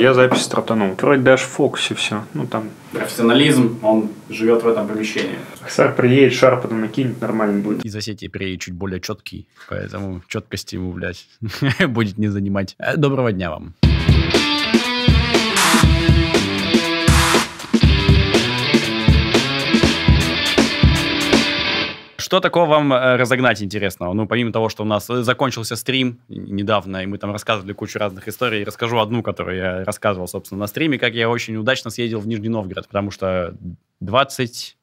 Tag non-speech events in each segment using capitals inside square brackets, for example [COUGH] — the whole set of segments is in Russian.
я запись стартанул. Вроде даже в фокусе все. Ну там. Профессионализм, он живет в этом помещении. Сар приедет, потом накинет, нормально будет. Из Осетии приедет чуть более четкий, поэтому четкости ему, блядь, [LAUGHS] будет не занимать. Э, доброго дня вам. Что такого вам э, разогнать интересного? Ну, помимо того, что у нас э, закончился стрим недавно, и мы там рассказывали кучу разных историй, расскажу одну, которую я рассказывал, собственно, на стриме, как я очень удачно съездил в Нижний Новгород, потому что 20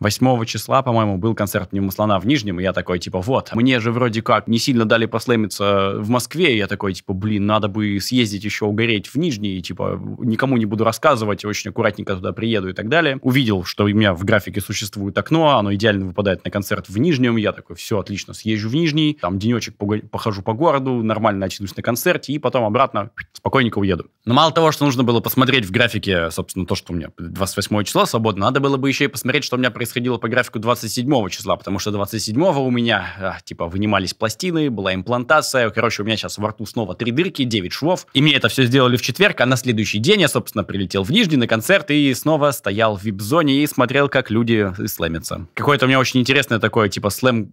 8 числа, по-моему, был концерт «Пневмослона» в Нижнем, и я такой, типа, вот, мне же вроде как не сильно дали послэмиться в Москве, и я такой, типа, блин, надо бы съездить еще угореть в Нижний, и, типа, никому не буду рассказывать, очень аккуратненько туда приеду и так далее. Увидел, что у меня в графике существует окно, оно идеально выпадает на концерт в Нижнем, я такой, все, отлично, съезжу в Нижний, там денечек похожу по городу, нормально очнусь на концерте, и потом обратно спокойненько уеду. Но мало того, что нужно было посмотреть в графике, собственно, то, что у меня 28 число свободно, надо было бы еще и посмотреть, что у меня происходит происходило по графику 27 числа, потому что 27 у меня, а, типа, вынимались пластины, была имплантация, короче, у меня сейчас во рту снова три дырки, 9 швов, и мне это все сделали в четверг, а на следующий день я, собственно, прилетел в Нижний на концерт и снова стоял в вип-зоне и смотрел, как люди слэмятся. Какое-то у меня очень интересное такое, типа, слэм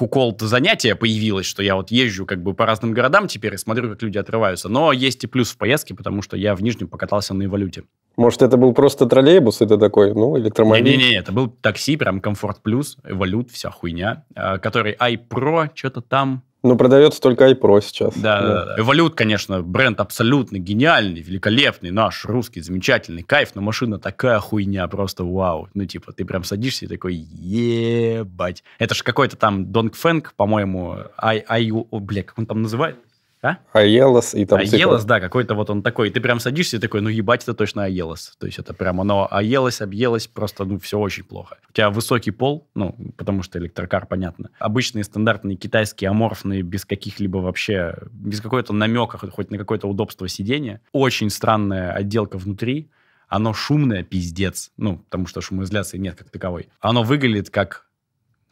куколт занятие появилось, что я вот езжу как бы по разным городам теперь и смотрю, как люди отрываются. Но есть и плюс в поездке, потому что я в Нижнем покатался на «Эволюте». Может, это был просто троллейбус, это такой, ну, электромобиль? Не-не-не, это был такси, прям комфорт плюс, эволют, вся хуйня, а, который iPro, что-то там, но продается только iPro сейчас. Да, да, да. Эволют, конечно, бренд абсолютно гениальный, великолепный, наш, русский, замечательный, кайф, но машина такая хуйня, просто вау. Ну, типа, ты прям садишься и такой, ебать. Это же какой-то там Донг Фэнк, по-моему, ай, ай, о, бля, как он там называет? А? Аелос и там Аелос, да, какой-то вот он такой. И Ты прям садишься и такой, ну ебать, это точно Аелос. То есть это прям оно Аелось, объелось, просто, ну, все очень плохо. У тебя высокий пол, ну, потому что электрокар, понятно. Обычные стандартные китайские аморфные, без каких-либо вообще, без какой-то намека, хоть на какое-то удобство сидения. Очень странная отделка внутри. Оно шумное, пиздец. Ну, потому что шумоизоляции нет как таковой. Оно выглядит как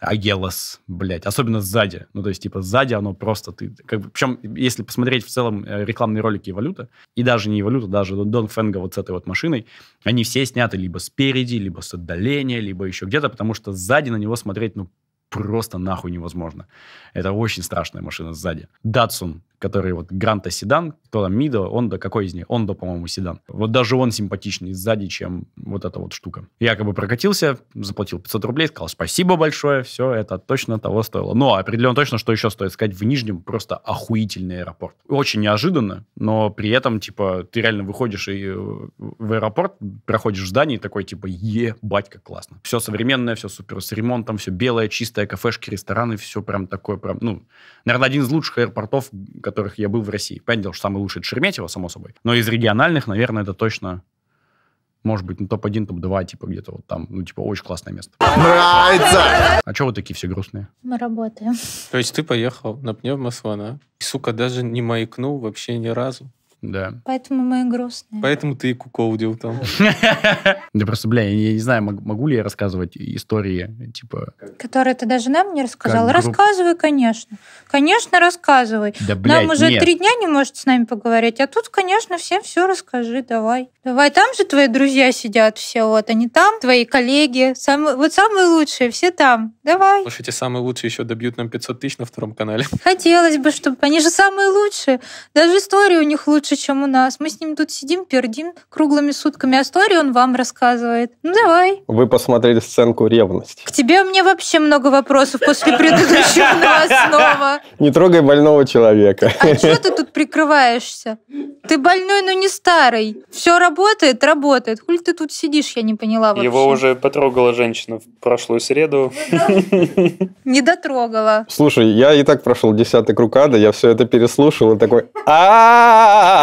Агелос, блядь, особенно сзади. Ну, то есть, типа, сзади оно просто ты... Как бы, причем, если посмотреть в целом э, рекламные ролики и валюта, и даже не и даже Дон Фенга вот с этой вот машиной, они все сняты либо спереди, либо с отдаления, либо еще где-то, потому что сзади на него смотреть, ну, просто нахуй невозможно. Это очень страшная машина сзади. Датсун, который вот Гранта седан, кто там Мидо, он да какой из них? Он да, по-моему, седан. Вот даже он симпатичнее сзади, чем вот эта вот штука. Якобы прокатился, заплатил 500 рублей, сказал спасибо большое, все, это точно того стоило. Но ну, а определенно точно, что еще стоит сказать, в Нижнем просто охуительный аэропорт. Очень неожиданно, но при этом, типа, ты реально выходишь и э, в аэропорт, проходишь здание и такой, типа, ебать, как классно. Все современное, все супер, с ремонтом, все белое, чисто чистая кафешки, рестораны, все прям такое прям, ну, наверное, один из лучших аэропортов, в которых я был в России. Понял, что самый лучший это Шереметьево, само собой. Но из региональных, наверное, это точно может быть, ну, топ-1, топ-2, типа, где-то вот там, ну, типа, очень классное место. Нравится! А что вы такие все грустные? Мы работаем. То есть ты поехал на пневмослона, и, сука, даже не маякнул вообще ни разу. Да. Поэтому мы грустные. Поэтому ты и куколдил там. [LAUGHS] Да просто, бля, я не знаю, могу ли я рассказывать истории, типа... Которые ты даже нам не рассказал. Рассказывай, конечно. Конечно, рассказывай. Нам уже три дня не может с нами поговорить, а тут, конечно, всем все расскажи, давай. Давай, там же твои друзья сидят все, вот они там, твои коллеги, самые, вот самые лучшие, все там, давай. Слушайте, самые лучшие еще добьют нам 500 тысяч на втором канале. Хотелось бы, чтобы они же самые лучшие. Даже истории у них лучше лучше, чем у нас. Мы с ним тут сидим, пердим круглыми сутками, а стори он вам рассказывает. Ну, давай. Вы посмотрели сценку «Ревность». К тебе у меня вообще много вопросов после предыдущего новостного. [LAUGHS] Не трогай больного человека. А что [LAUGHS] ты тут прикрываешься? Ты больной, но не старый. Все работает, работает. Хуль ты тут сидишь, я не поняла вообще. Его уже потрогала женщина в прошлую среду. [LAUGHS] Не дотрогала. Слушай, я и так прошел десятый круг ада, я все это переслушал и такой... а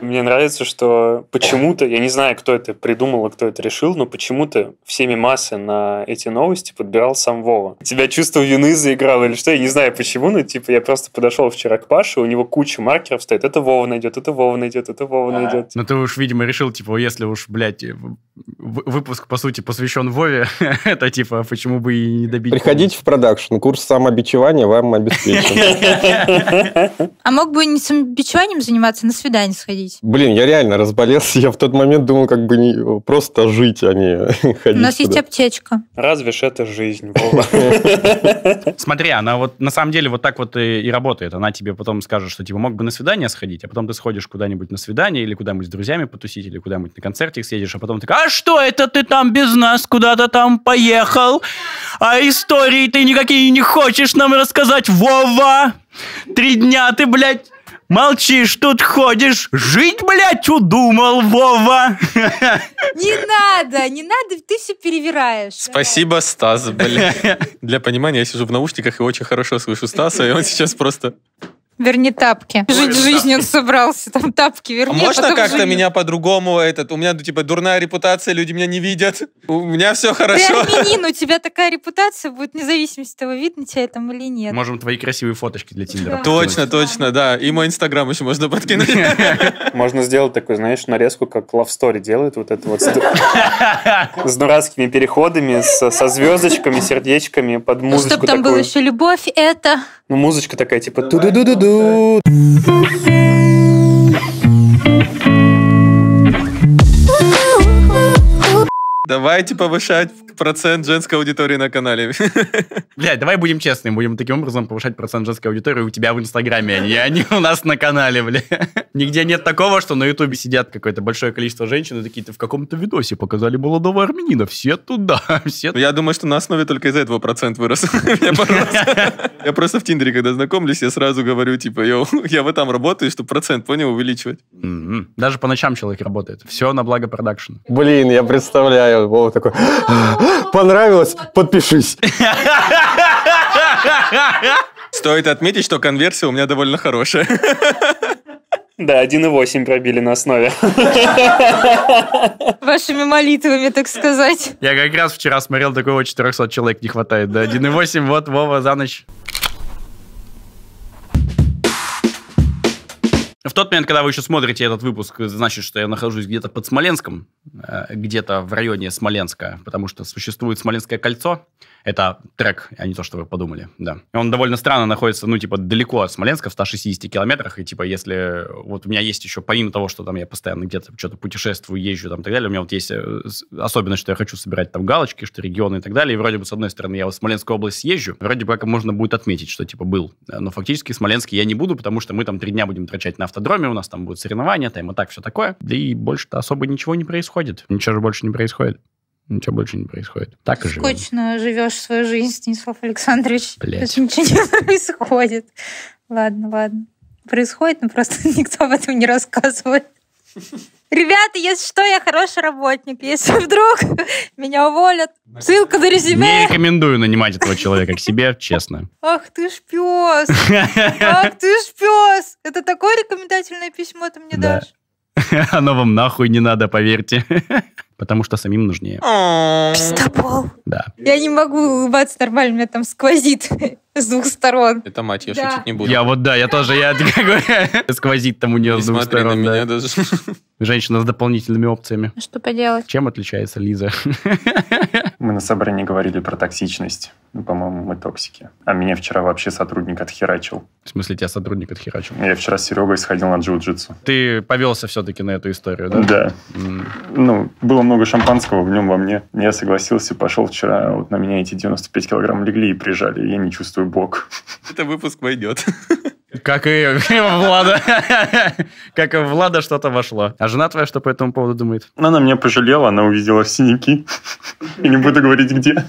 мне нравится, что почему-то, я не знаю, кто это придумал и кто это решил, но почему-то всеми массы на эти новости подбирал сам Вова. Тебя чувство вины заиграло или что, я не знаю почему, но типа я просто подошел вчера к Паше, у него куча маркеров стоит. Это Вова найдет, это Вова найдет, это Вова найдет. Ну ты уж, видимо, решил, типа, если уж, блядь, выпуск, по сути, посвящен Вове, [LAUGHS] это типа, почему бы и не добить. Приходите в продакшн, курс самобичевания вам обеспечен. [LAUGHS] А мог бы не самобичеванием заниматься, на свидание сходить? Блин, я реально разболелся. Я в тот момент думал, как бы не... просто жить, а не [LAUGHS] ходить. У нас туда. есть аптечка. Разве ж это жизнь, [LAUGHS] Смотри, она вот на самом деле вот так вот и, работает. Она тебе потом скажет, что типа мог бы на свидание сходить, а потом ты сходишь куда-нибудь на свидание или куда-нибудь с друзьями потусить, или куда-нибудь на концертик съедешь, а потом ты а что это ты там без нас куда-то там поехал? А истории ты никакие не хочешь нам рассказать, Вова? Три дня ты, блядь, молчишь, тут ходишь. Жить, блядь, удумал, Вова. Не надо, не надо, ты все перевираешь. Спасибо, Стас, блядь. Для понимания, я сижу в наушниках и очень хорошо слышу Стаса, и он сейчас просто... Верни тапки. Жить жизнью он собрался, там тапки верни. А можно как-то жизнь. меня по-другому этот? У меня типа дурная репутация, люди меня не видят. У меня все хорошо. Ты армянин, у [LAUGHS] тебя такая репутация будет независимо от того, видно тебя там или нет. Можем твои красивые фоточки для Тиндера. Да. Точно, точно, да. И мой Инстаграм еще можно подкинуть. [LAUGHS] Можно сделать такую, знаешь, нарезку, как Love Story делают, вот это вот с [LAUGHS] дурацкими переходами, со звездочками, сердечками под музыку. Ну, Чтобы там была еще любовь, это... Ну, музычка такая, типа будут. Давайте повышать процент женской аудитории на канале. [LAUGHS] Блядь, давай будем честными, будем таким образом повышать процент женской аудитории у тебя в Инстаграме, а, а не у нас на канале, блядь, Нигде нет такого, что на Ютубе сидят какое-то большое количество женщин и такие, ты в каком-то видосе показали молодого армянина, все туда, [LAUGHS] все ну, Я думаю, что на основе только из этого процент вырос. [LAUGHS] Я просто в Тиндере, когда знакомлюсь, я сразу говорю, типа, йоу, я в этом работаю, чтобы процент, понял, увеличивать. Даже по ночам человек работает. Все на благо продакшена. Блин, я представляю, Вова такой, Понравилось? Подпишись. Стоит отметить, что конверсия у меня довольно хорошая. Да, 1,8 пробили на основе. Вашими молитвами, так сказать. Я как раз вчера смотрел, такого 400 человек не хватает. Да, 1,8, вот Вова за ночь. В тот момент, когда вы еще смотрите этот выпуск, значит, что я нахожусь где-то под Смоленском, э, где-то в районе Смоленска, потому что существует Смоленское кольцо, это трек, а не то, что вы подумали, да. Он довольно странно находится, ну, типа, далеко от Смоленска, в 160 километрах, и, типа, если... Э, вот у меня есть еще, помимо того, что там я постоянно где-то что-то путешествую, езжу там и так далее, у меня вот есть э, особенность, что я хочу собирать там галочки, что регионы и так далее, и вроде бы, с одной стороны, я в Смоленскую область езжу, вроде бы как можно будет отметить, что, типа, был. Э, но фактически Смоленский я не буду, потому что мы там три дня будем трачать на автодроме, у нас там будут соревнования, там и так, все такое. Да и больше-то особо ничего не происходит. Ничего же больше не происходит ничего больше не происходит. Так и живем. Скучно живешь свою жизнь, Станислав Александрович. Блядь. Ничего не [LAUGHS] происходит. Ладно, ладно. Происходит, но просто [LAUGHS] никто об этом не рассказывает. Ребята, если что, я хороший работник. Если вдруг меня уволят, ссылка на резюме. Не рекомендую нанимать этого человека к себе, честно. Ах ты ж пес! [LAUGHS] Ах ты ж пес! Это такое рекомендательное письмо ты мне дашь? [LAUGHS] Оно вам нахуй не надо, поверьте. [LAUGHS] Потому что самим нужнее. Пиздобол. Да. Я не могу улыбаться нормально, меня там сквозит [LAUGHS] с двух сторон. Это мать, я шутить не буду. Я вот, да, я тоже, я сквозит там у нее не с двух сторон. на меня даже. Женщина с дополнительными опциями. Что поделать? Чем отличается Лиза? на собрании говорили про токсичность. Ну, по-моему, мы токсики. А меня вчера вообще сотрудник отхерачил. В смысле, тебя сотрудник отхерачил? Я вчера с Серегой сходил на джиу-джитсу. Ты повелся все-таки на эту историю, да? Да. Mm. Ну, было много шампанского в нем, во мне. Я согласился, пошел вчера, вот на меня эти 95 килограмм легли и прижали, я не чувствую бок. [LAUGHS] Это выпуск войдет. [LAUGHS] Как и [LAUGHS] Влада. Как и Влада что-то вошло. А жена твоя что по этому поводу думает? Она меня пожалела, она увидела синяки. И не буду говорить, где.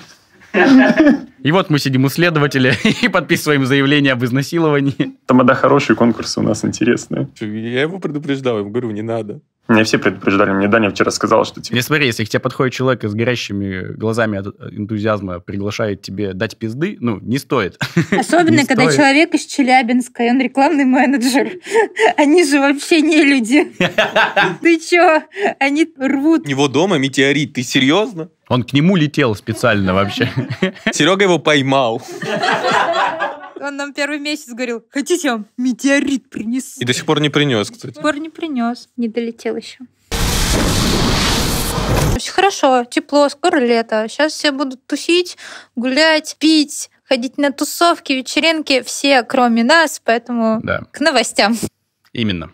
И вот мы сидим у следователя и подписываем заявление об изнасиловании. Тамада хороший, конкурсы у нас интересные. Я его предупреждал, я ему говорю, не надо. Мне все предупреждали. Мне Даня вчера сказал, что... Типа... Не смотри, если к тебе подходит человек с горящими глазами от энтузиазма, приглашает тебе дать пизды, ну, не стоит. [LAUGHS] Особенно, не когда стоит. человек из Челябинска, и он рекламный менеджер. [LAUGHS] Они же вообще не люди. [LAUGHS] Ты чё? Они рвут. У него дома метеорит. Ты серьезно? Он к нему летел специально вообще. Серега его поймал. Он нам первый месяц говорил, хотите, я вам метеорит принес. И до сих пор не принес, кстати. До сих пор не принес. Не долетел еще. Все хорошо, тепло, скоро лето. Сейчас все будут тусить, гулять, пить, ходить на тусовки, вечеринки. Все, кроме нас, поэтому да. к новостям. Именно.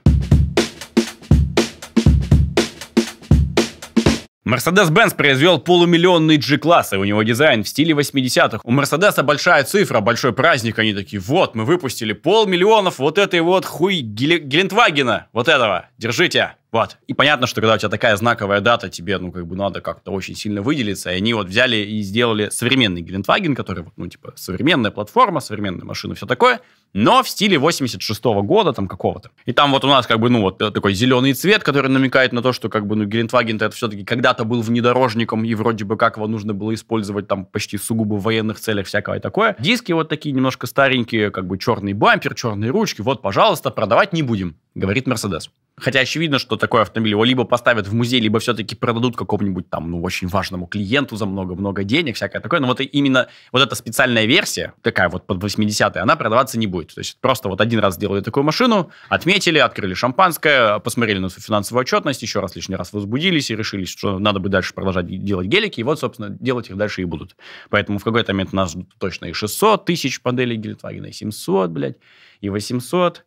Mercedes-Benz произвел полумиллионный G-класс, и у него дизайн в стиле 80-х. У Mercedes большая цифра, большой праздник, они такие, вот, мы выпустили полмиллионов вот этой вот хуй Гелендвагена, вот этого, держите. Вот. И понятно, что когда у тебя такая знаковая дата, тебе, ну, как бы надо как-то очень сильно выделиться. И они вот взяли и сделали современный Гелендваген, который, ну, типа, современная платформа, современная машина, все такое, но в стиле 86 -го года там какого-то. И там вот у нас как бы, ну, вот э, такой зеленый цвет, который намекает на то, что как бы, ну, Гелендваген это все-таки когда-то был внедорожником, и вроде бы как его нужно было использовать там почти сугубо в военных целях всякого и такое. Диски вот такие немножко старенькие, как бы черный бампер, черные ручки, вот, пожалуйста, продавать не будем, говорит Мерседес. Хотя очевидно, что такой автомобиль его либо поставят в музей, либо все-таки продадут какому-нибудь там, ну, очень важному клиенту за много-много денег, всякое такое. Но вот именно вот эта специальная версия, такая вот под 80-е, она продаваться не будет. То есть просто вот один раз сделали такую машину, отметили, открыли шампанское, посмотрели на свою финансовую отчетность, еще раз лишний раз возбудились и решили, что надо бы дальше продолжать делать гелики, и вот, собственно, делать их дальше и будут. Поэтому в какой-то момент нас ждут точно и 600 тысяч моделей Гелендвагена, и 700, блядь, и 800.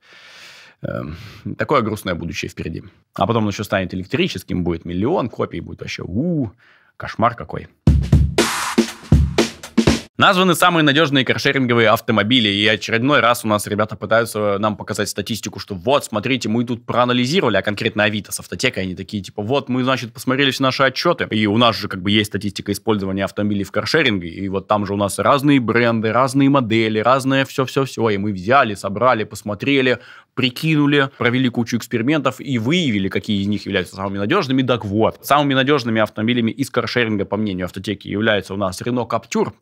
Эм, такое грустное будущее впереди. А потом он еще станет электрическим, будет миллион копий, будет вообще у кошмар какой. Названы самые надежные каршеринговые автомобили, и очередной раз у нас ребята пытаются нам показать статистику, что вот, смотрите, мы тут проанализировали, а конкретно Авито с автотекой, они такие, типа, вот, мы, значит, посмотрели все наши отчеты, и у нас же как бы есть статистика использования автомобилей в каршеринге, и вот там же у нас разные бренды, разные модели, разное все-все-все, и мы взяли, собрали, посмотрели, прикинули, провели кучу экспериментов и выявили, какие из них являются самыми надежными. Так вот, самыми надежными автомобилями из каршеринга, по мнению автотеки, являются у нас Renault Captur,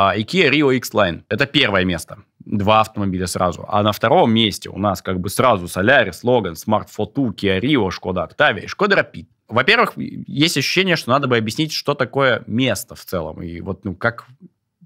а, IKEA Rio X-Line. Это первое место. Два автомобиля сразу. А на втором месте у нас как бы сразу Solaris, Logan, Smart Fortwo, Kia Rio, Шкода Octavia и Шкода Rapid. Во-первых, есть ощущение, что надо бы объяснить, что такое место в целом. И вот ну, как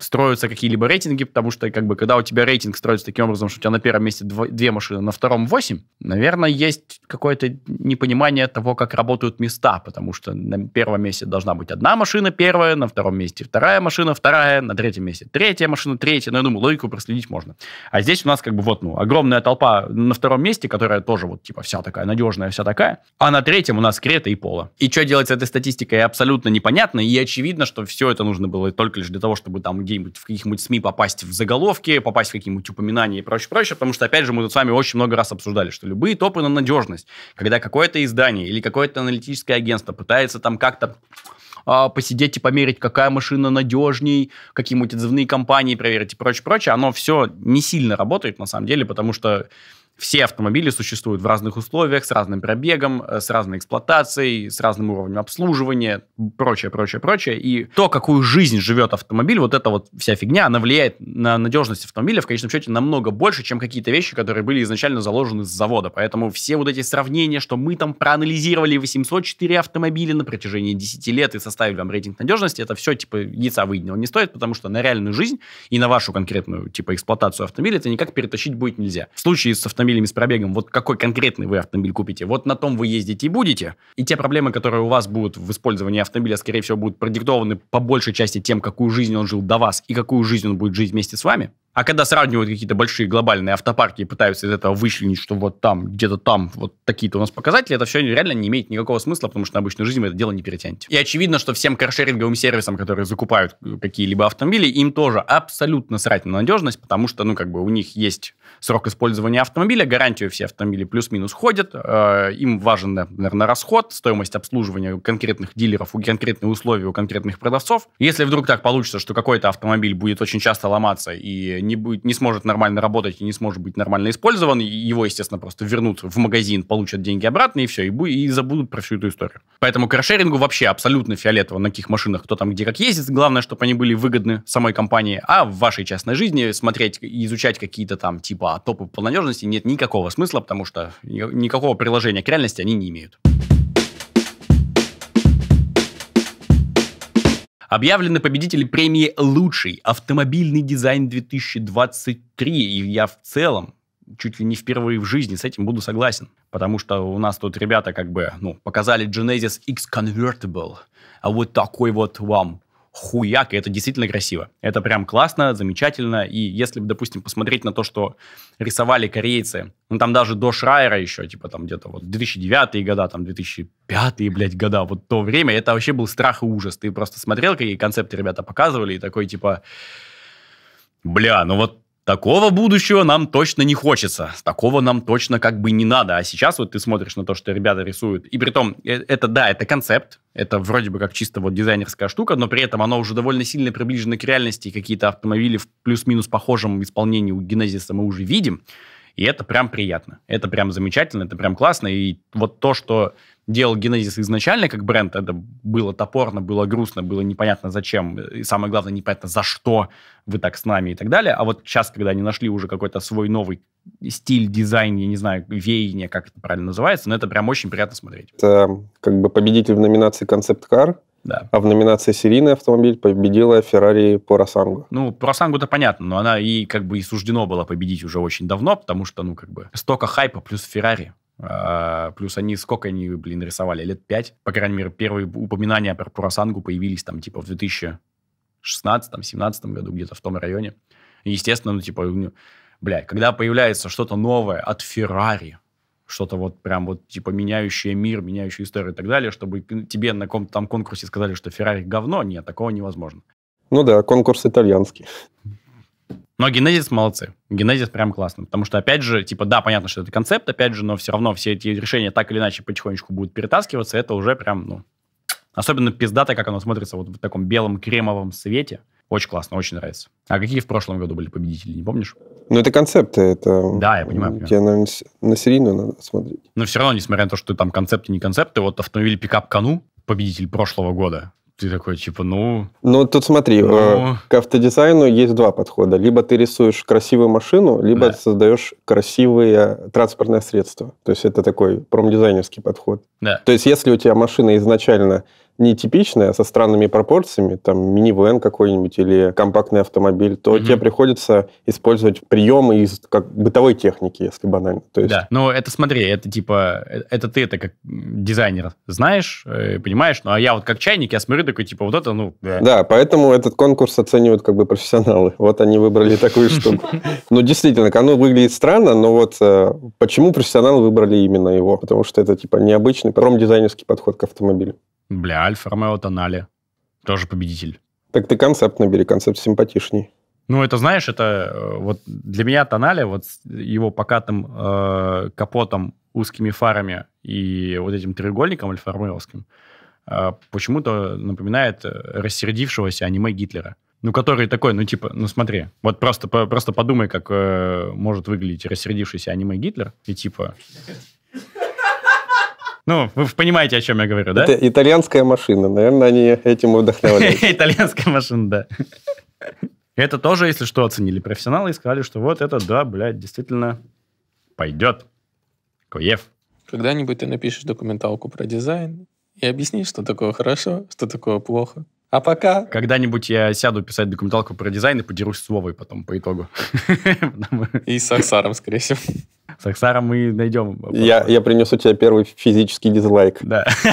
строятся какие-либо рейтинги, потому что, как бы, когда у тебя рейтинг строится таким образом, что у тебя на первом месте дво- две машины, на втором восемь, наверное, есть какое-то непонимание того, как работают места, потому что на первом месте должна быть одна машина первая, на втором месте вторая машина вторая, на третьем месте третья машина третья, ну, я думаю, логику проследить можно. А здесь у нас, как бы, вот, ну, огромная толпа на втором месте, которая тоже вот, типа, вся такая надежная, вся такая, а на третьем у нас Крета и Пола. И что делать с этой статистикой абсолютно непонятно, и очевидно, что все это нужно было только лишь для того, чтобы там где-нибудь в каких-нибудь СМИ попасть в заголовки, попасть в какие-нибудь упоминания и прочее, прочее, потому что, опять же, мы тут с вами очень много раз обсуждали, что любые топы на надежность, когда какое-то издание или какое-то аналитическое агентство пытается там как-то а, посидеть и померить, какая машина надежней, какие-нибудь отзывные компании проверить и прочее, прочее, оно все не сильно работает на самом деле, потому что все автомобили существуют в разных условиях, с разным пробегом, э, с разной эксплуатацией, с разным уровнем обслуживания, прочее, прочее, прочее. И то, какую жизнь живет автомобиль, вот эта вот вся фигня, она влияет на надежность автомобиля в конечном счете намного больше, чем какие-то вещи, которые были изначально заложены с завода. Поэтому все вот эти сравнения, что мы там проанализировали 804 автомобиля на протяжении 10 лет и составили вам рейтинг надежности, это все типа яйца выеденного не стоит, потому что на реальную жизнь и на вашу конкретную типа эксплуатацию автомобиля это никак перетащить будет нельзя. В случае с автомобилем автомобилями с пробегом, вот какой конкретный вы автомобиль купите, вот на том вы ездите и будете. И те проблемы, которые у вас будут в использовании автомобиля, скорее всего, будут продиктованы по большей части тем, какую жизнь он жил до вас и какую жизнь он будет жить вместе с вами. А когда сравнивают какие-то большие глобальные автопарки и пытаются из этого вычленить, что вот там, где-то там, вот такие-то у нас показатели, это все реально не имеет никакого смысла, потому что на обычную жизнь вы это дело не перетянете. И очевидно, что всем каршеринговым сервисам, которые закупают э, какие-либо автомобили, им тоже абсолютно срать на надежность, потому что, ну, как бы у них есть срок использования автомобиля, гарантию все автомобили плюс-минус ходят, э, им важен, наверное, расход, стоимость обслуживания конкретных дилеров, у конкретные условия у конкретных продавцов. Если вдруг так получится, что какой-то автомобиль будет очень часто ломаться и не, будет, не сможет нормально работать и не сможет быть нормально использован, его, естественно, просто вернут в магазин, получат деньги обратно и все, и, и забудут про всю эту историю. Поэтому каршерингу вообще абсолютно фиолетово, на каких машинах кто там где как ездит, главное, чтобы они были выгодны самой компании, а в вашей частной жизни смотреть и изучать какие-то там типа топы по надежности нет никакого смысла, потому что никакого приложения к реальности они не имеют. Объявлены победители премии «Лучший автомобильный дизайн 2023». И я в целом чуть ли не впервые в жизни с этим буду согласен. Потому что у нас тут ребята как бы ну, показали Genesis X Convertible. А вот такой вот вам хуяк, и это действительно красиво. Это прям классно, замечательно, и если, допустим, посмотреть на то, что рисовали корейцы, ну, там даже до Шрайера еще, типа, там где-то вот 2009 года, там 2005, блядь, года, вот то время, это вообще был страх и ужас. Ты просто смотрел, какие концепты ребята показывали, и такой, типа, бля, ну вот Такого будущего нам точно не хочется, такого нам точно как бы не надо. А сейчас вот ты смотришь на то, что ребята рисуют, и при том, э, это да, это концепт, это вроде бы как чисто вот дизайнерская штука, но при этом оно уже довольно сильно приближено к реальности, какие-то автомобили в плюс-минус похожем исполнении у Генезиса мы уже видим. И это прям приятно. Это прям замечательно, это прям классно. И вот то, что делал Генезис изначально как бренд, это было топорно, было грустно, было непонятно зачем, и самое главное, непонятно за что вы так с нами и так далее. А вот сейчас, когда они нашли уже какой-то свой новый стиль, дизайн, я не знаю, веяние, как это правильно называется, но это прям очень приятно смотреть. Это как бы победитель в номинации «Концепт-кар», да. А в номинации серийный автомобиль победила Феррари Поросангу. Ну, Поросангу-то понятно, но она и как бы и суждено было победить уже очень давно, потому что, ну, как бы, столько хайпа плюс Феррари а, плюс они, сколько они, блин, рисовали? Лет пять? По крайней мере, первые упоминания про Поросангу появились там, типа, в 2016-2017 году, где-то в том районе. естественно, ну, типа, бля, когда появляется что-то новое от Феррари, что-то вот прям вот типа меняющее мир, меняющую историю и так далее, чтобы тебе на каком-то там конкурсе сказали, что Феррари говно. Нет, такого невозможно. Ну да, конкурс итальянский. Но Генезис молодцы. Генезис прям классно. Потому что, опять же, типа, да, понятно, что это концепт, опять же, но все равно все эти решения так или иначе потихонечку будут перетаскиваться. Это уже прям, ну... Особенно пиздато, как оно смотрится вот в таком белом кремовом свете – очень классно, очень нравится. А какие в прошлом году были победители, не помнишь? Ну, это концепты, это... Да, я понимаю. Тебе, наверное, на серийную надо смотреть. Но все равно, несмотря на то, что ты там концепты, не концепты, вот автомобиль пикап Кану, победитель прошлого года, ты такой, типа, ну... Ну, тут смотри, ну... Э, к автодизайну есть два подхода. Либо ты рисуешь красивую машину, либо да. создаешь красивые транспортное средство. То есть это такой промдизайнерский подход. Да. То есть если у тебя машина изначально нетипичная, а со странными пропорциями, там минивэн какой-нибудь или компактный автомобиль, то угу. тебе приходится использовать приемы из как бытовой техники, если банально. То есть... Да, но это смотри, это типа, э, это ты это как дизайнер знаешь, э, понимаешь, ну а я вот как чайник, я смотрю такой, типа, вот это, ну... Да, да поэтому этот конкурс оценивают как бы профессионалы. Вот они выбрали такую [LAUGHS] штуку. Ну, действительно, оно выглядит странно, но вот э, почему профессионалы выбрали именно его? Потому что это, типа, необычный промдизайнерский подход к автомобилю. Бля, Альфа-Ромео Тонали. Тоже победитель. Так ты концепт набери, концепт симпатичней. Ну, это, знаешь, это э, вот для меня Тонали, вот его покатым э, капотом, узкими фарами и вот этим треугольником альфа-ромеовским э, почему-то напоминает э, рассердившегося аниме Гитлера. Ну, который такой, ну, типа, ну, смотри, вот просто, по, просто подумай, как э, может выглядеть рассердившийся аниме Гитлер, и типа, ну, вы понимаете, о чем я говорю, да? Это итальянская машина. Наверное, они этим вдохновлялись. [LAUGHS] Итальянская машина, да. Это тоже, если что, оценили профессионалы и сказали, что вот это, да, блядь, действительно пойдет. Куев. Когда-нибудь ты напишешь документалку про дизайн и объяснишь, что такое хорошо, что такое плохо. А пока... Когда-нибудь я сяду писать документалку про дизайн и подерусь с Вовой потом по итогу. [LAUGHS] И с Аксаром, скорее всего. С Аксаром мы найдем. Я, я принес у тебя первый физический дизлайк. Да. [LAUGHS]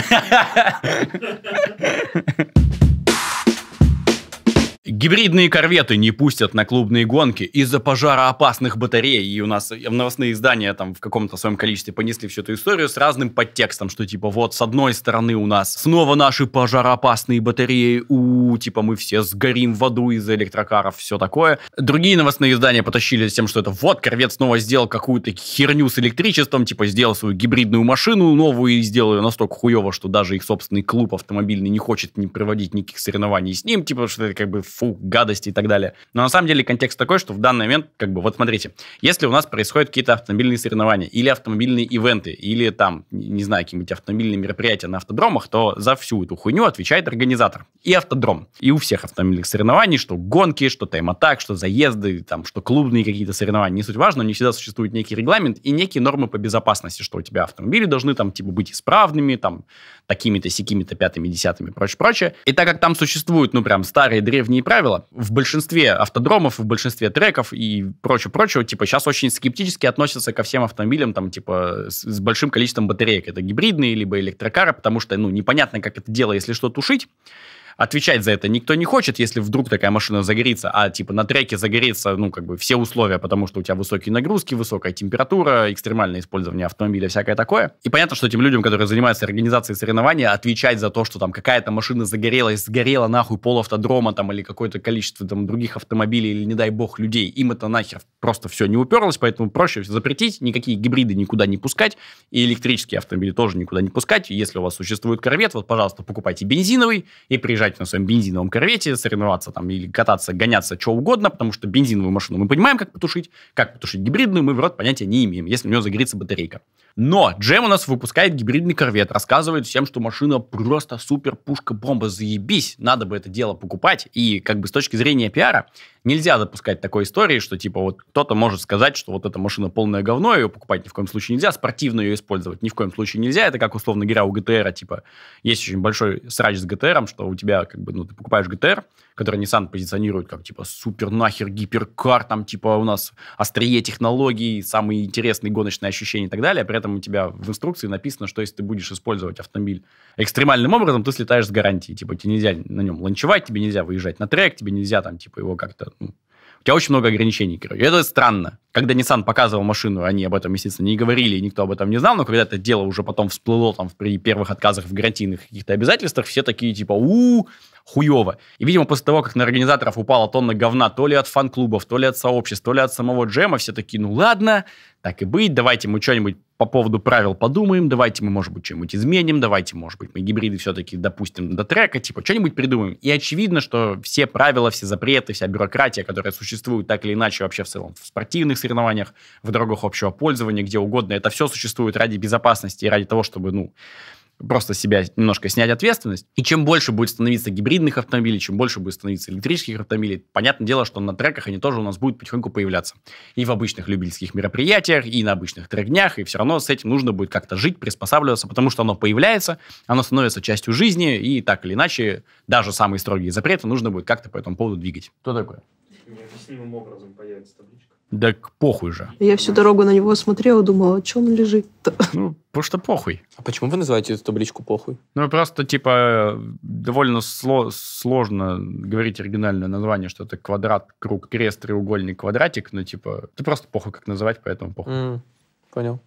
Гибридные корветы не пустят на клубные гонки из-за пожароопасных батарей. И у нас новостные издания там в каком-то своем количестве понесли всю эту историю с разным подтекстом, что типа вот с одной стороны у нас снова наши пожароопасные батареи, у типа мы все сгорим в аду из-за электрокаров, все такое. Другие новостные издания потащили с тем, что это вот корвет снова сделал какую-то херню с электричеством, типа сделал свою гибридную машину новую и сделал ее настолько хуево, что даже их собственный клуб автомобильный не хочет не проводить никаких соревнований с ним, типа что это как бы фу, гадости и так далее. Но на самом деле контекст такой, что в данный момент, как бы, вот смотрите, если у нас происходят какие-то автомобильные соревнования или автомобильные ивенты, или там, не знаю, какие-нибудь автомобильные мероприятия на автодромах, то за всю эту хуйню отвечает организатор и автодром. И у всех автомобильных соревнований, что гонки, что тайм-атак, что заезды, там, что клубные какие-то соревнования, не суть важно, них всегда существует некий регламент и некие нормы по безопасности, что у тебя автомобили должны там, типа, быть исправными, там, такими-то, сякими-то, пятыми, десятыми, прочее, прочее. И так как там существуют, ну, прям старые древние правило, в большинстве автодромов, в большинстве треков и прочего-прочего, типа, сейчас очень скептически относятся ко всем автомобилям, там, типа, с, с большим количеством батареек. Это гибридные, либо электрокары, потому что, ну, непонятно, как это дело, если что, тушить отвечать за это никто не хочет, если вдруг такая машина загорится, а типа на треке загорится, ну, как бы все условия, потому что у тебя высокие нагрузки, высокая температура, экстремальное использование автомобиля, всякое такое. И понятно, что этим людям, которые занимаются организацией соревнования, отвечать за то, что там какая-то машина загорелась, сгорела нахуй пол автодрома там или какое-то количество там других автомобилей или, не дай бог, людей, им это нахер просто все не уперлось, поэтому проще запретить, никакие гибриды никуда не пускать, и электрические автомобили тоже никуда не пускать. Если у вас существует корвет, вот, пожалуйста, покупайте бензиновый и приезжайте приезжать на своем бензиновом корвете, соревноваться там или кататься, гоняться, что угодно, потому что бензиновую машину мы понимаем, как потушить, как потушить гибридную, мы в рот понятия не имеем, если у нее загорится батарейка. Но Джем у нас выпускает гибридный корвет, рассказывает всем, что машина просто супер, пушка, бомба, заебись, надо бы это дело покупать. И как бы с точки зрения пиара нельзя запускать такой истории, что типа вот кто-то может сказать, что вот эта машина полное говно, ее покупать ни в коем случае нельзя, спортивно ее использовать ни в коем случае нельзя. Это как, условно говоря, у ГТРа, типа, есть очень большой срач с ГТРом, что у тебя тебя, как бы, ну, ты покупаешь GTR, который Nissan позиционирует как, типа, супер нахер гиперкар, там, типа, у нас острие технологий, самые интересные гоночные ощущения и так далее, при этом у тебя в инструкции написано, что если ты будешь использовать автомобиль экстремальным образом, ты слетаешь с гарантии, типа, тебе нельзя на нем ланчевать, тебе нельзя выезжать на трек, тебе нельзя, там, типа, его как-то, ну, у тебя очень много ограничений, короче. Это странно. Когда Nissan показывал машину, они об этом, естественно, не говорили, никто об этом не знал, но когда это дело уже потом всплыло там при первых отказах в гарантийных каких-то обязательствах, все такие типа у хуево. И, видимо, после того, как на организаторов упала тонна говна, то ли от фан-клубов, то ли от сообществ, то ли от самого джема, все такие, ну ладно, так и быть, давайте мы что-нибудь по поводу правил подумаем, давайте мы, может быть, что-нибудь изменим, давайте, может быть, мы гибриды все-таки допустим до трека, типа, что-нибудь придумаем. И очевидно, что все правила, все запреты, вся бюрократия, которая существует так или иначе вообще в целом в спортивных соревнованиях, в дорогах общего пользования, где угодно, это все существует ради безопасности и ради того, чтобы, ну, просто себя немножко снять ответственность. И чем больше будет становиться гибридных автомобилей, чем больше будет становиться электрических автомобилей, понятное дело, что на треках они тоже у нас будут потихоньку появляться. И в обычных любительских мероприятиях, и на обычных трек-днях, и все равно с этим нужно будет как-то жить, приспосабливаться, потому что оно появляется, оно становится частью жизни, и так или иначе, даже самые строгие запреты нужно будет как-то по этому поводу двигать. Кто такое? Необъяснимым образом появится табличка. Да к похуй же. Я всю дорогу на него смотрела, думала, о чем он лежит-то? Ну, потому что похуй. А почему вы называете эту табличку похуй? Ну, просто, типа, довольно сло- сложно говорить оригинальное название, что это квадрат, круг, крест, треугольник, квадратик, но, типа, ты просто похуй, как называть, поэтому похуй. Mm, понял.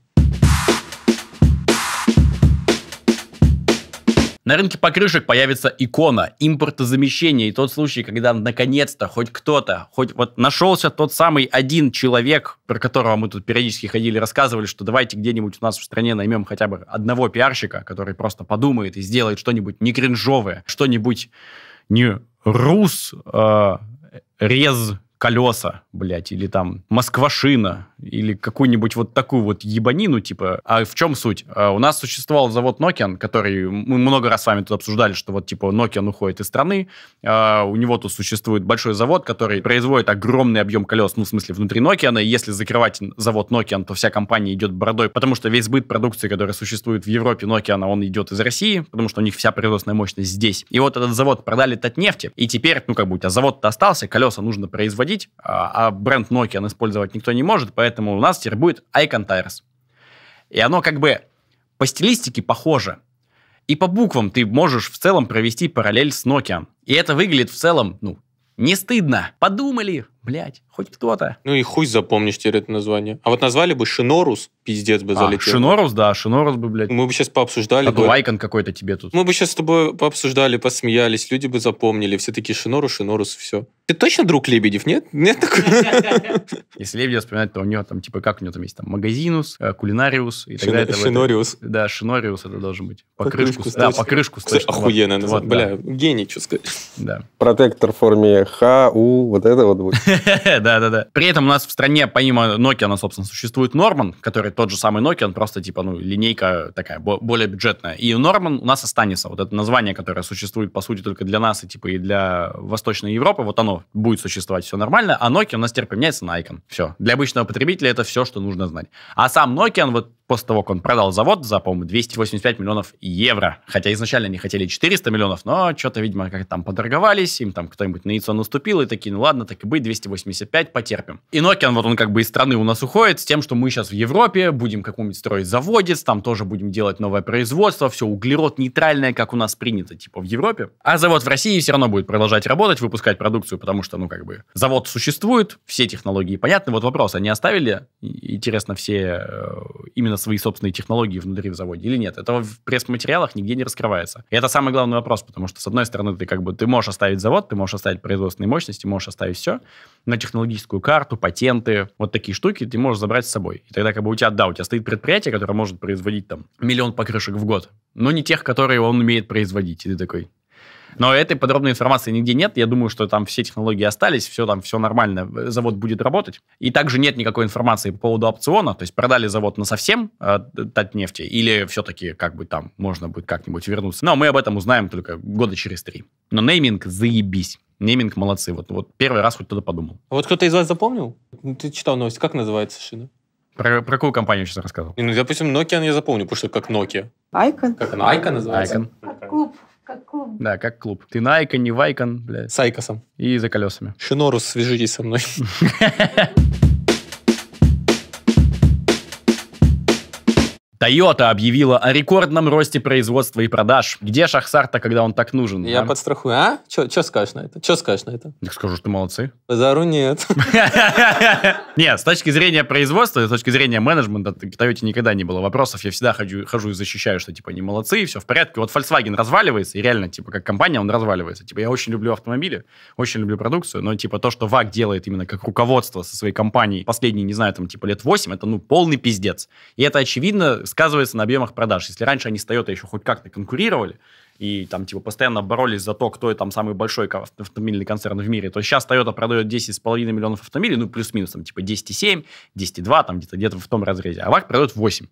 На рынке покрышек появится икона импортозамещения. И тот случай, когда наконец-то хоть кто-то, хоть вот нашелся тот самый один человек, про которого мы тут периодически ходили, рассказывали, что давайте где-нибудь у нас в стране наймем хотя бы одного пиарщика, который просто подумает и сделает что-нибудь не кринжовое, что-нибудь не рус, э, рез колеса, блядь, или там Москвашина, или какую-нибудь вот такую вот ебанину, типа. А в чем суть? А у нас существовал завод Nokia, который мы много раз с вами тут обсуждали, что вот типа Nokia уходит из страны, а у него тут существует большой завод, который производит огромный объем колес, ну, в смысле, внутри Nokia, и если закрывать завод Nokia, то вся компания идет бородой, потому что весь быт продукции, которая существует в Европе Nokia, он идет из России, потому что у них вся производственная мощность здесь. И вот этот завод продали Татнефти, и теперь, ну, как бы у тебя завод-то остался, колеса нужно производить, производить, а, а бренд Nokia использовать никто не может, поэтому у нас теперь будет Icon Tires. И оно как бы по стилистике похоже. И по буквам ты можешь в целом провести параллель с Nokia. И это выглядит в целом, ну, не стыдно. Подумали, Блять, хоть кто-то. Ну и хуй запомнишь теперь это название. А вот назвали бы Шинорус, пиздец бы а, Шинорус, да, Шинорус бы, блядь. Мы бы сейчас пообсуждали. А бы... лайкон какой-то тебе тут. Мы бы сейчас с тобой пообсуждали, посмеялись, люди бы запомнили. Все такие Шинорус, Шинорус, все. Ты точно друг Лебедев, нет? Нет такой? [LAUGHS] Если Лебедев вспоминать, то у него там, типа, как у него там есть там магазинус, э, кулинариус и так далее. Шинориус. Да, Шинориус это должен быть. Покрышку. Да, покрышку. Охуенно. Бля, гений, что сказать. Да. Протектор в форме ХУ, вот это вот будет. [LAUGHS] [LAUGHS] Да-да-да. При этом у нас в стране, помимо Nokia, она, собственно, существует Norman, который тот же самый Nokia, он просто, типа, ну, линейка такая, более бюджетная. И Norman у нас останется. Вот это название, которое существует, по сути, только для нас и, типа, и для Восточной Европы, вот оно будет существовать, все нормально, а Nokia у нас теперь поменяется на Icon. Все. Для обычного потребителя это все, что нужно знать. А сам Nokia, вот после того, как он продал завод за, по-моему, 285 миллионов евро. Хотя изначально они хотели 400 миллионов, но что-то, видимо, как-то там подорговались, им там кто-нибудь на яйцо наступил, и такие, ну ладно, так и быть, 285 потерпим. И Nokian, вот он как бы из страны у нас уходит с тем, что мы сейчас в Европе будем какой-нибудь строить заводец, там тоже будем делать новое производство, все углерод нейтральное, как у нас принято, типа в Европе. А завод в России все равно будет продолжать работать, выпускать продукцию, потому что, ну, как бы, завод существует, все технологии понятны. Вот вопрос, они оставили, интересно, все э, именно изначально свои собственные технологии внутри в заводе или нет. Этого в пресс-материалах нигде не раскрывается. И это самый главный вопрос, потому что, с одной стороны, ты как бы ты можешь оставить завод, ты можешь оставить производственные мощности, можешь оставить все, на технологическую карту, патенты, вот такие штуки ты можешь забрать с собой. И тогда как бы у тебя, да, у тебя стоит предприятие, которое может производить там миллион покрышек в год, но не тех, которые он умеет производить. И ты такой, но этой подробной информации нигде нет. Я думаю, что там все технологии остались, все там, все нормально, завод будет работать. И также нет никакой информации по поводу опциона, то есть продали завод на совсем э, Татнефти или все-таки как бы там можно будет как-нибудь вернуться. Но мы об этом узнаем только года через три. Но нейминг заебись. Нейминг молодцы. Вот, вот первый раз хоть кто-то подумал. А вот кто-то из вас запомнил? Ну, ты читал новости? Как называется шина? Про, про какую компанию сейчас рассказывал? Ну, допустим, Nokia я запомню, потому что как Nokia. Icon. Как она? Icon называется? Icon. Клуб. Как клуб. Да, как клуб. Ты Найкон, не Вайкон, блядь. С Айкосом. И за колесами. Шинорус, свяжитесь со мной. [LAUGHS] Toyota объявила о рекордном росте производства и продаж. Где Шахсарта, когда он так нужен? Я а? подстрахую. А? Че скажешь на это? Че скажешь на это? Я скажу, что молодцы. Базару нет. [LAUGHS] Нет, с точки зрения производства, с точки зрения менеджмента, к Toyota никогда не было вопросов. Я всегда хожу, и защищаю, что типа они молодцы, и все в порядке. Вот Volkswagen разваливается, и реально, типа, как компания, он разваливается. Типа, я очень люблю автомобили, очень люблю продукцию, но типа то, что ВАК делает именно как руководство со своей компанией последние, не знаю, там, типа лет 8, это ну полный пиздец. И это очевидно, сказывается на объемах продаж. Если раньше они с Toyota еще хоть как-то конкурировали, и там типа постоянно боролись за то, кто там самый большой автомобильный концерн в мире, то сейчас Toyota продает 10,5 миллионов автомобилей, ну плюс-минус, там типа 10,7, 10,2, там где-то где то в том разрезе, а ВАК продает 8.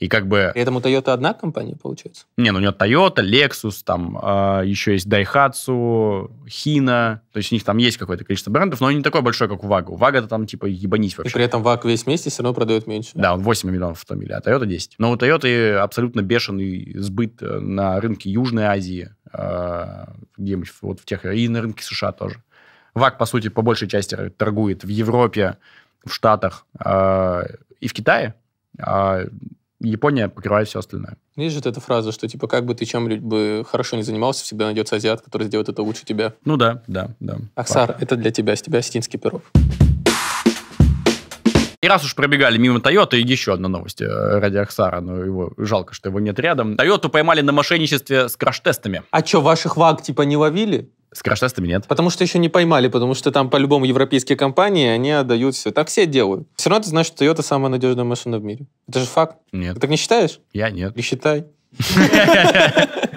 И как бы... При этом у Toyota одна компания, получается? Не, ну у нее Toyota, Lexus, там э, а, еще есть Daihatsu, Hina. То есть у них там есть какое-то количество брендов, но они не такое большое, как у Вага. У Вага это там типа ебанись вообще. И при этом Ваг весь вместе все равно продает меньше. Да, он 8 миллионов автомобилей, а Toyota 10. Но у Toyota абсолютно бешеный сбыт э, на рынке Южной Азии, э, где-нибудь вот в тех... И на рынке США тоже. Ваг по сути, по большей части торгует в Европе, в Штатах э, и в Китае. А Япония покрывает все остальное. Есть же эта фраза, что типа как бы ты чем бы хорошо не занимался, всегда найдется азиат, который сделает это лучше тебя. Ну да, да, да. Аксар, Папа. это для тебя, с тебя осетинский пирог. И раз уж пробегали мимо и еще одна новость э, ради Ахсара, но его жалко, что его нет рядом. Тойоту поймали на мошенничестве с краш-тестами. А что, ваших ваг типа не ловили? С краш-тестами нет. Потому что еще не поймали, потому что там по-любому европейские компании, они отдают все. Так все делают. Все равно ты знаешь, что Toyota самая надежная машина в мире. Это же факт. Нет. Ты так не считаешь? Я нет. Не считай.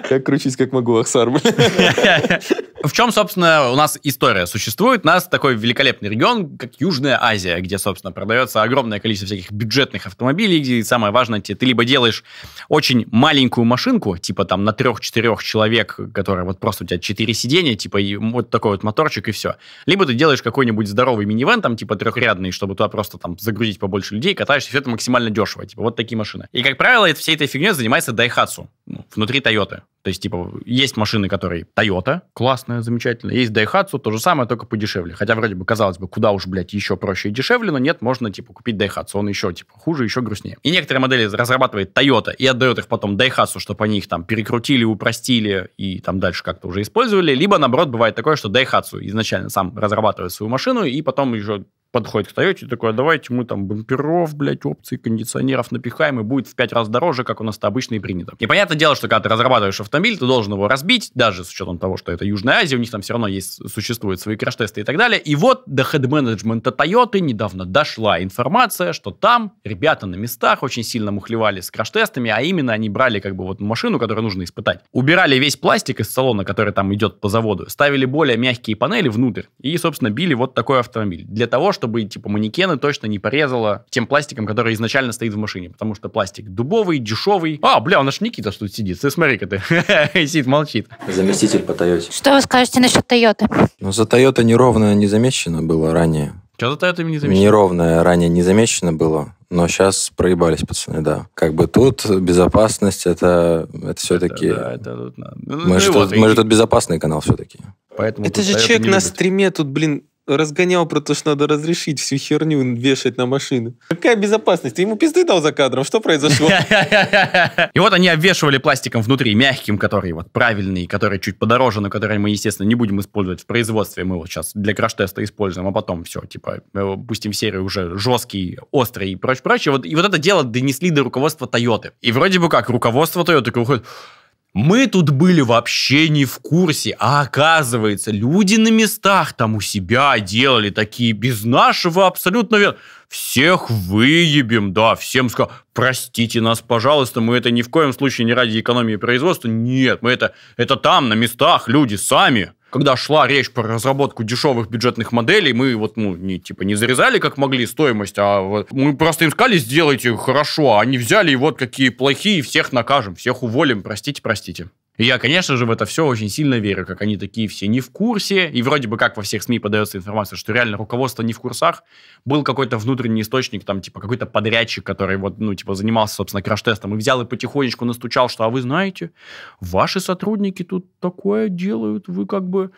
Как кручусь, как могу, Ахсар. В чем, собственно, у нас история существует? У нас такой великолепный регион, как Южная Азия, где, собственно, продается огромное количество всяких бюджетных автомобилей, где самое важное, ты либо делаешь очень маленькую машинку, типа там на трех-четырех человек, которая вот просто у тебя четыре сидения, типа и вот такой вот моторчик и все. Либо ты делаешь какой-нибудь здоровый минивэн, там типа трехрядный, чтобы туда просто там загрузить побольше людей, катаешься, все это максимально дешево. Типа вот такие машины. И, как правило, это всей этой фигней занимается Daihatsu Дайхацу ну, внутри Тойоты. То есть, типа, есть машины, которые Toyota, классная, замечательная, есть Daihatsu, то же самое, только подешевле. Хотя, вроде бы, казалось бы, куда уж, блядь, еще проще и дешевле, но нет, можно, типа, купить Daihatsu, он еще, типа, хуже, еще грустнее. И некоторые модели разрабатывает Toyota и отдает их потом Daihatsu, чтобы они их там перекрутили, упростили и там дальше как-то уже использовали. Либо, наоборот, бывает такое, что Daihatsu изначально сам разрабатывает свою машину и потом еще подходит к Toyota и такой, «А давайте мы там бамперов, блядь, опций, кондиционеров напихаем, и будет в пять раз дороже, как у нас это обычно и принято. И понятное дело, что когда ты разрабатываешь автомобиль, ты должен его разбить, даже с учетом того, что это Южная Азия, у них там все равно есть, существуют свои краш-тесты и так далее. И вот до хед-менеджмента Toyota недавно дошла информация, что там ребята на местах очень сильно мухлевали с краш-тестами, а именно они брали как бы вот машину, которую нужно испытать, убирали весь пластик из салона, который там идет по заводу, ставили более мягкие панели внутрь и, собственно, били вот такой автомобиль для того, чтобы чтобы, типа, манекены точно не порезала тем пластиком, который изначально стоит в машине. Потому что пластик дубовый, дешевый. А, бля, у нас Никита тут сидит. Ты смотри-ка ты. [LAUGHS] Сидит, молчит. Заместитель по Тойоте. Что вы скажете насчет Тойоты? Ну, за Тойота неровно не замечено было ранее. Что за Тойота не замечено? Неровное ранее не замечено было. Но сейчас проебались, пацаны, да. Как бы тут безопасность, это, это все-таки... Это, да, это тут надо. Ну, мы, ну, же, вот, тут, и... мы же тут безопасный канал все-таки. Поэтому это же человек на стриме тут, блин, разгонял про то, что надо разрешить всю херню вешать на машины. Какая безопасность? Ты ему пизды дал за кадром? Что произошло? [LAUGHS] И вот они обвешивали пластиком внутри, мягким, который вот правильный, который чуть подороже, но который мы, естественно, не будем использовать в производстве. Мы вот сейчас для краш-теста используем, а потом все, типа, э, пустим в серию уже жесткий, острый и прочь прочее И вот, и вот это дело донесли до руководства Тойоты. И вроде бы как, руководство Тойоты выходит, мы тут были вообще не в курсе, а оказывается, люди на местах там у себя делали такие без нашего абсолютно верно. Всех выебем, да, всем скажем, простите нас, пожалуйста, мы это ни в коем случае не ради экономии производства, нет, мы это, это там, на местах, люди сами когда шла речь про разработку дешевых бюджетных моделей, мы вот, ну, не, типа, не зарезали как могли стоимость, а вот мы просто им сказали, сделайте хорошо, а они взяли и вот какие плохие, всех накажем, всех уволим, простите, простите. И я, конечно же, в это все очень сильно верю, как они такие все не в курсе, и вроде бы как во всех СМИ подается информация, что реально руководство не в курсах, был какой-то внутренний источник, там, типа, какой-то подрядчик, который вот, ну, типа, занимался, собственно, краш-тестом, и взял и потихонечку настучал, что, а вы знаете, ваши сотрудники тут такое делают, вы как бы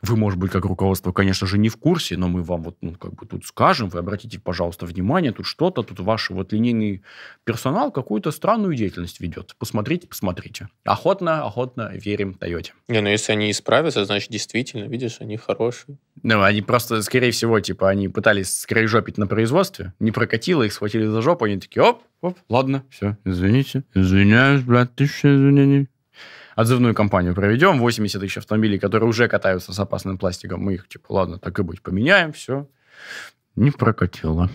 вы, может быть, как руководство, конечно же, не в курсе, но мы вам вот, ну, как бы тут скажем, вы обратите, пожалуйста, внимание, тут что-то, тут ваш вот линейный персонал какую-то странную деятельность ведет. Посмотрите, посмотрите. Охотно, охотно верим Тойоте. Не, ну если они исправятся, значит, действительно, видишь, они хорошие. Ну, они просто, скорее всего, типа, они пытались скорейжопить на производстве, не прокатило, их схватили за жопу, они такие, оп, оп, ладно, все, извините, извиняюсь, брат, тысяча извинений отзывную кампанию проведем, 80 тысяч автомобилей, которые уже катаются с опасным пластиком, мы их, типа, ладно, так и быть, поменяем, все. Не прокатило.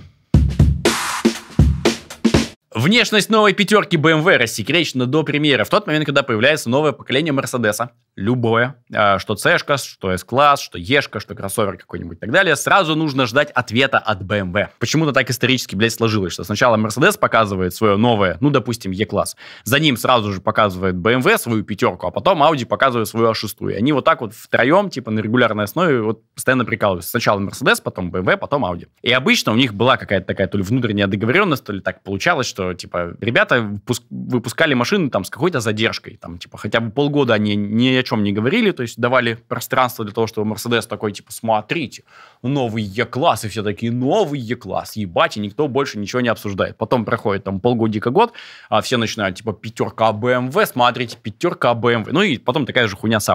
Внешность новой пятерки BMW рассекречена до премьеры, в тот момент, когда появляется новое поколение Мерседеса любое, а, что C-шка, что S-класс, что Ешка, e что кроссовер какой-нибудь и так далее, сразу нужно ждать ответа от BMW. Почему-то так исторически, блядь, сложилось, что сначала Mercedes показывает свое новое, ну, допустим, E-класс, за ним сразу же показывает BMW свою пятерку, а потом Audi показывает свою А6. И они вот так вот втроем, типа, на регулярной основе вот постоянно прикалываются. Сначала Mercedes, потом BMW, потом Audi. И обычно у них была какая-то такая то ли внутренняя договоренность, то ли так получалось, что, типа, ребята выпускали машины там с какой-то задержкой, там, типа, хотя бы полгода они не чем не говорили, то есть давали пространство для того, чтобы Мерседес такой, типа, смотрите, новый Е-класс, и все такие, новый Е-класс, ебать, и никто больше ничего не обсуждает. Потом проходит там полгодика год, а все начинают, типа, пятерка BMW, смотрите, пятерка BMW, ну и потом такая же хуйня с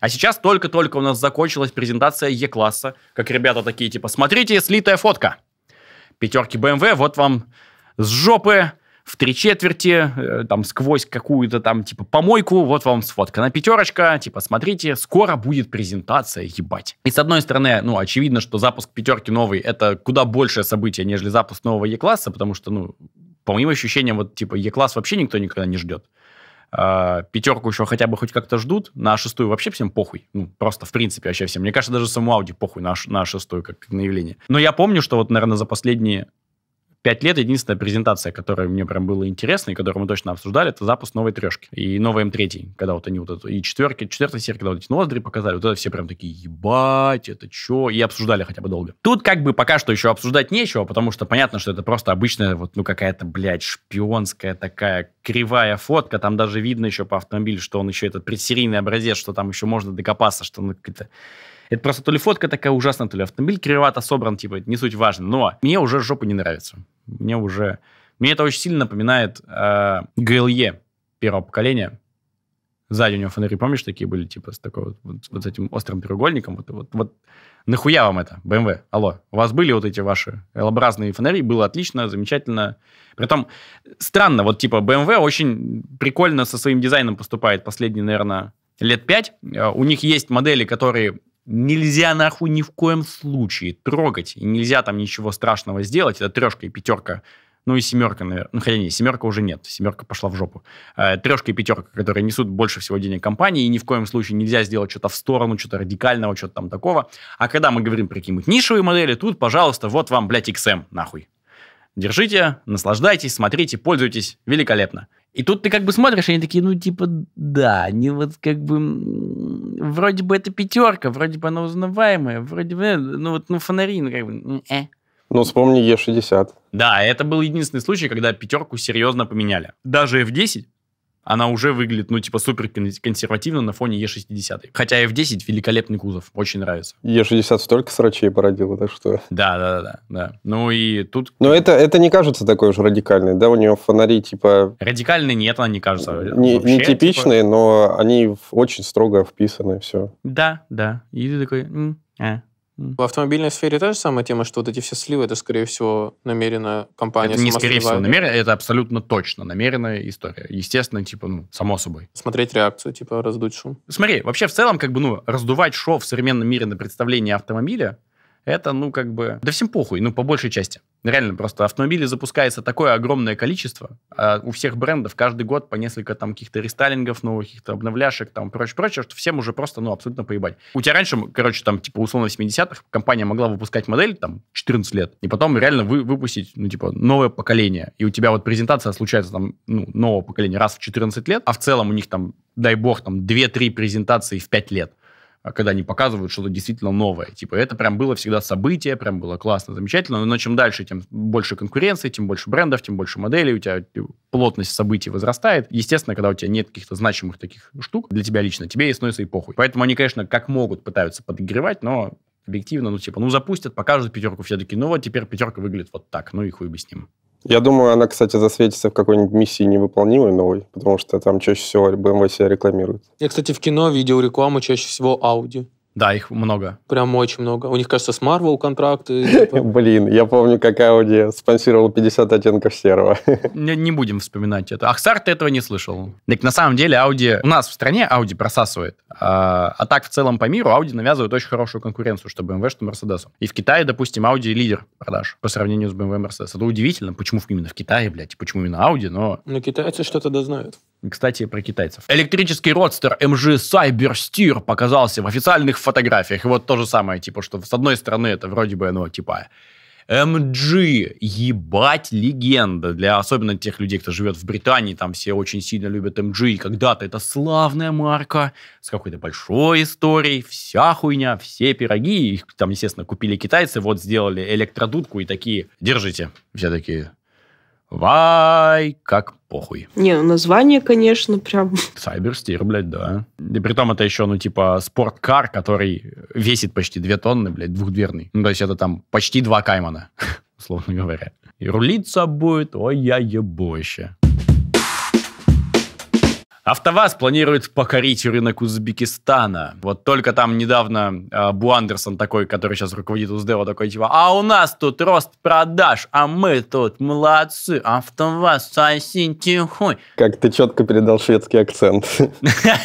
А сейчас только-только у нас закончилась презентация Е-класса, как ребята такие, типа, смотрите, слитая фотка, пятерки BMW, вот вам с жопы в три четверти, э, там, сквозь какую-то там, типа, помойку, вот вам сфотка на пятерочка, типа, смотрите, скоро будет презентация, ебать. И с одной стороны, ну, очевидно, что запуск пятерки новый, это куда большее событие, нежели запуск нового Е-класса, потому что, ну, по моим ощущениям, вот, типа, Е-класс вообще никто никогда не ждет. А, пятерку еще хотя бы хоть как-то ждут, на шестую вообще всем похуй. Ну, просто в принципе вообще всем. Мне кажется, даже саму Ауди похуй на, на шестую, как на явление. Но я помню, что вот, наверное, за последние пять лет единственная презентация, которая мне прям была интересна и которую мы точно обсуждали, это запуск новой трешки и новой М3, эм когда вот они вот эту, и четверки, четвертой серия когда вот эти ноздри показали, вот это все прям такие, ебать, это чё, и обсуждали хотя бы долго. Тут как бы пока что еще обсуждать нечего, потому что понятно, что это просто обычная вот, ну, какая-то, блядь, шпионская такая кривая фотка, там даже видно еще по автомобилю, что он еще этот предсерийный образец, что там еще можно докопаться, что он какая-то это просто то ли фотка такая ужасная, то ли автомобиль кривато а собран, типа, не суть важно. Но мне уже жопа не нравится. Мне уже... Мне это очень сильно напоминает э, а, ГЛЕ первого поколения. Сзади у него фонари, помнишь, такие были, типа, с такой вот, вот с этим острым треугольником. Вот, вот, вот нахуя вам это, BMW? Эм Алло, у вас были вот эти ваши L-образные фонари, было отлично, замечательно. Притом, странно, вот, типа, BMW эм очень прикольно со своим дизайном поступает последние, наверное, лет пять. А, у них есть модели, которые нельзя нахуй ни в коем случае трогать, и нельзя там ничего страшного сделать, это трешка и пятерка, ну и семерка, наверное, ну хотя не, семерка уже нет, семерка пошла в жопу. Э, а, трешка и пятерка, которые несут больше всего денег компании, и ни в коем случае нельзя сделать что-то в сторону, что-то радикального, что-то там такого. А когда мы говорим про какие-нибудь нишевые модели, тут, пожалуйста, вот вам, блядь, XM, эм, нахуй. Держите, наслаждайтесь, смотрите, пользуйтесь, великолепно. И тут ты как бы смотришь, и они такие, ну, типа, да, они вот как бы, вроде бы это пятерка, вроде бы она узнаваемая, вроде бы, э, ну, вот, ну, фонари, ну, как бы, э. Ну, вспомни Е60. Да, это был единственный случай, когда пятерку серьезно поменяли. Даже F10 она уже выглядит, ну, типа, супер консервативно на фоне Е60. Хотя F10 великолепный кузов, очень нравится. Е60 столько срачей породило, так что... Да, да, да, да. Ну и тут... Но это, это не кажется такой уж радикальной, да? У нее фонари, типа... Радикальные нет, она не кажется. Не, вообще, типа. нетипичные, типа... но они очень строго вписаны, все. Да, да. И ты такой... М -м -а". В автомобильной сфере та же самая тема, что вот эти все сливы, это, скорее всего, намеренно компания Это не скорее сливает. всего намеренно, это абсолютно точно намеренная история. Естественно, типа, ну, само собой. Смотреть реакцию, типа, раздуть шум. Смотри, вообще в целом, как бы, ну, раздувать шоу в современном мире на представление автомобиля, это, ну, как бы, да всем похуй, ну, по большей части. Реально, просто автомобилей запускается такое огромное количество. А у всех брендов каждый год по несколько там каких-то рестайлингов, новых каких-то обновляшек, там прочее, прочее, что всем уже просто, ну, абсолютно поебать. У тебя раньше, короче, там, типа, условно, в 70-х компания могла выпускать модель, там, 14 лет, и потом реально вы, выпустить, ну, типа, новое поколение. И у тебя вот презентация случается, там, ну, нового поколения раз в 14 лет, а в целом у них там, дай бог, там, 2-3 презентации в 5 лет. А, когда они показывают что-то действительно новое. Типа, это прям было всегда событие, прям было классно, замечательно. Но чем дальше, тем больше конкуренции, тем больше брендов, тем больше моделей, у тебя плотность событий возрастает. Естественно, когда у тебя нет каких-то значимых таких штук для тебя лично, тебе и становится и похуй. Поэтому они, конечно, как могут пытаются подогревать, но объективно, ну, типа, ну, запустят, покажут пятерку, все таки ну, вот теперь пятерка выглядит вот так, ну, и хуй бы с ним. Я думаю, она, кстати, засветится в какой-нибудь миссии невыполнимой новой, потому что там чаще всего BMW себя рекламирует. Я, кстати, в кино видел рекламу чаще всего Audi. Да, их много. Прям очень много. У них, кажется, с Marvel контракты. [LAUGHS] Блин, я помню, как Audi спонсировал 50 оттенков серого. [LAUGHS] не, не будем вспоминать это. Ахсар, ты этого не слышал. Так на самом деле Audi... У нас в стране Audi просасывает. А, а так в целом по миру Audi навязывает очень хорошую конкуренцию, что BMW, что Mercedes. И в Китае, допустим, Audi лидер продаж по сравнению с BMW и Mercedes. Это удивительно, почему именно в Китае, блядь, почему именно Audi, но... Но китайцы что-то дознают. Кстати, про китайцев. Электрический родстер MG Cybersteer показался в официальных фотографиях. И вот то же самое, типа, что с одной стороны это вроде бы, ну, типа, MG, ебать, легенда. Для особенно тех людей, кто живет в Британии, там все очень сильно любят MG. И Когда-то это славная марка с какой-то большой историей. Вся хуйня, все пироги. Их там, естественно, купили китайцы, вот сделали электродудку и такие, держите. Все такие, Вай, как похуй. Не, ну название, конечно, прям... Сайберстир, блядь, да. И при том это еще, ну, типа, спорткар, который весит почти две тонны, блядь, двухдверный. Ну, то есть это там почти два каймана, [LAUGHS] условно говоря. И рулиться будет, ой, я ебоще. АвтоВАЗ планирует покорить рынок Узбекистана. Вот только там недавно э, Бу Андерсон такой, который сейчас руководит Уздео, такой типа, а у нас тут рост продаж, а мы тут молодцы, АвтоВАЗ сосите хуй. Как ты четко передал шведский акцент.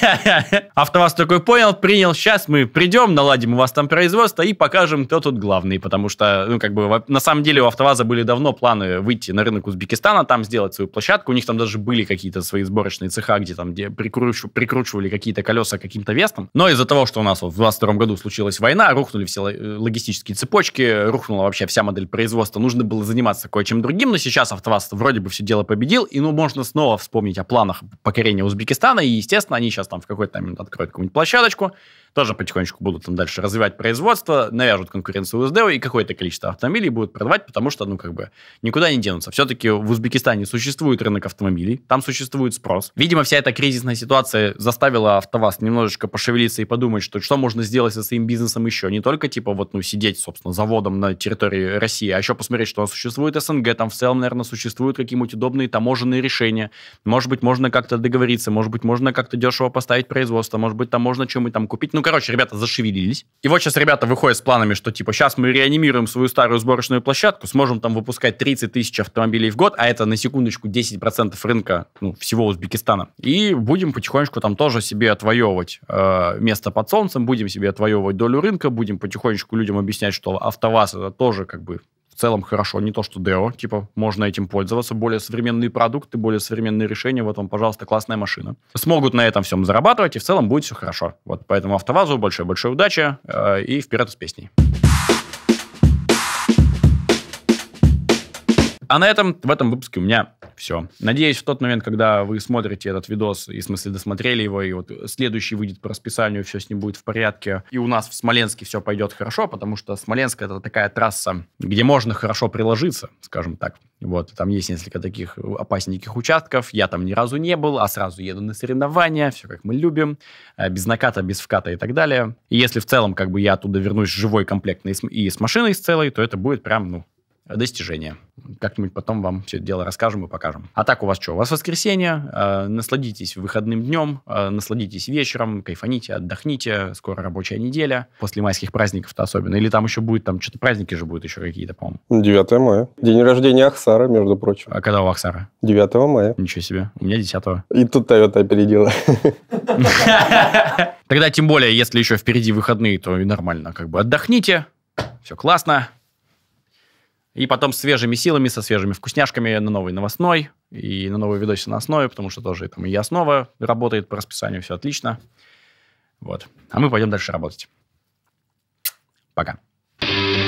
[LAUGHS] АвтоВАЗ такой понял, принял, сейчас мы придем, наладим у вас там производство и покажем, кто тут главный, потому что, ну, как бы, на самом деле у АвтоВАЗа были давно планы выйти на рынок Узбекистана, там сделать свою площадку, у них там даже были какие-то свои сборочные цеха, где там там где прикручу, прикручивали какие-то колеса каким-то вестом, Но из-за того, что у нас вот в 22 году случилась война, рухнули все э, логистические цепочки, рухнула вообще вся модель производства, нужно было заниматься кое-чем другим, но сейчас АвтоВАЗ вроде бы все дело победил, и ну можно снова вспомнить о планах покорения Узбекистана, и естественно они сейчас там в какой-то момент откроют какую-нибудь площадочку, тоже потихонечку будут там дальше развивать производство, навяжут конкуренцию УСД, и какое-то количество автомобилей будут продавать, потому что, ну, как бы, никуда не денутся. Все-таки в Узбекистане существует рынок автомобилей, там существует спрос. Видимо, вся эта кризисная ситуация заставила АвтоВАЗ немножечко пошевелиться и подумать, что что можно сделать со своим бизнесом еще. Не только, типа, вот, ну, сидеть, собственно, заводом на территории России, а еще посмотреть, что существует СНГ, там в целом, наверное, существуют какие-нибудь удобные таможенные решения. Может быть, можно как-то договориться, может быть, можно как-то дешево поставить производство, может быть, там можно чем-нибудь там купить. Ну, короче, ребята зашевелились. И вот сейчас ребята выходят с планами, что, типа, сейчас мы реанимируем свою старую сборочную площадку, сможем там выпускать 30 тысяч автомобилей в год, а это, на секундочку, 10% рынка ну, всего Узбекистана. И будем потихонечку там тоже себе отвоевывать э, место под солнцем, будем себе отвоевывать долю рынка, будем потихонечку людям объяснять, что АвтоВАЗ это тоже как бы в целом хорошо, не то что Део, типа можно этим пользоваться, более современные продукты, более современные решения, вот вам, пожалуйста, классная машина. Смогут на этом всем зарабатывать, и в целом будет все хорошо. Вот поэтому АвтоВАЗу большая-большая удача э, и вперед с песней. А на этом, в этом выпуске у меня все. Надеюсь, в тот момент, когда вы смотрите этот видос, и, в смысле, досмотрели его, и вот следующий выйдет по расписанию, все с ним будет в порядке, и у нас в Смоленске все пойдет хорошо, потому что Смоленск — это такая трасса, где можно хорошо приложиться, скажем так. Вот, там есть несколько таких опасненьких участков, я там ни разу не был, а сразу еду на соревнования, все как мы любим, э, без наката, без вката и так далее. И если в целом, как бы, я оттуда вернусь живой, комплектный и с машиной с целой, то это будет прям, ну, достижения. Как-нибудь потом вам все это дело расскажем и покажем. А так у вас что? У вас воскресенье, э, насладитесь выходным днем, э, насладитесь вечером, кайфаните, отдохните, скоро рабочая неделя, после майских праздников-то особенно. Или там еще будет, там что-то праздники же будут еще какие-то, по-моему. 9 мая. День рождения Ахсара, между прочим. А когда у Ахсара? 9 мая. Ничего себе. У меня 10 -го. И тут Toyota опередила. [LAUGHS] Тогда тем более, если еще впереди выходные, то и нормально. Как бы отдохните, все классно, и потом свежими силами, со свежими вкусняшками на новый новостной и на новый видосик на основе, потому что тоже там и основа работает по расписанию, все отлично. Вот. А мы пойдем дальше работать. Пока. thank you